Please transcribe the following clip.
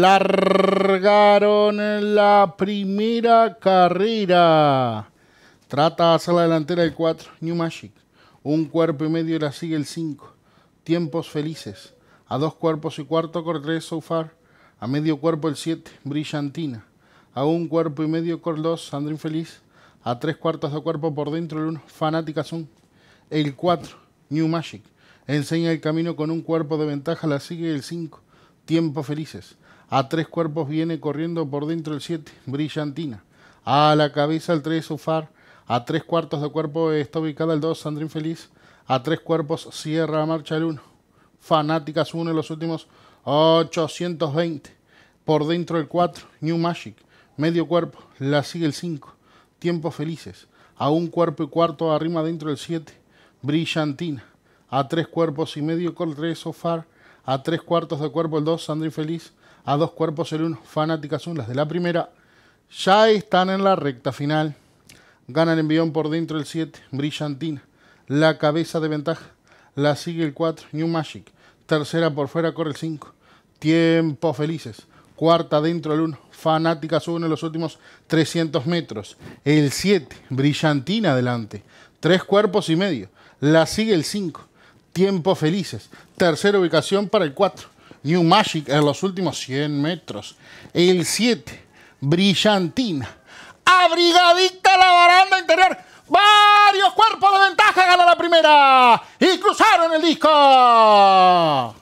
largaron la primera carrera. Trata de hacer la delantera el 4, New Magic. Un cuerpo y medio la sigue el 5. Tiempos felices. A dos cuerpos y cuarto, corre So Far. A medio cuerpo el 7, Brillantina. A un cuerpo y medio, Cor 2, Sandro Infeliz. A tres cuartos de cuerpo por dentro el 1, Fanática Zoom. El 4, New Magic. Enseña el camino con un cuerpo de ventaja, la sigue el 5 tiempo felices. A tres cuerpos viene corriendo por dentro el 7, brillantina. A la cabeza el 3, far. A tres cuartos de cuerpo está ubicada el 2, Sandrín Feliz. A tres cuerpos cierra la marcha el 1. Fanáticas 1 en los últimos 820. Por dentro el 4, New Magic. Medio cuerpo, la sigue el 5. tiempo felices. A un cuerpo y cuarto arrima dentro el 7. Brillantina. A tres cuerpos y medio el 3, Far. A tres cuartos de cuerpo el 2, Sandra Feliz. A dos cuerpos el 1, Fanáticas las de la primera. Ya están en la recta final. Gana el envión por dentro el 7, Brillantina. La cabeza de ventaja. La sigue el 4, New Magic. Tercera por fuera corre el 5. Tiempos felices. Cuarta dentro el 1. Fanáticas 1 en los últimos 300 metros. El 7, Brillantina adelante. Tres cuerpos y medio. La sigue el 5 tiempos felices. Tercera ubicación para el 4. New Magic en los últimos 100 metros. El 7. Brillantina. Abrigadita la baranda interior. Varios cuerpos de ventaja gana la primera. Y cruzaron el disco.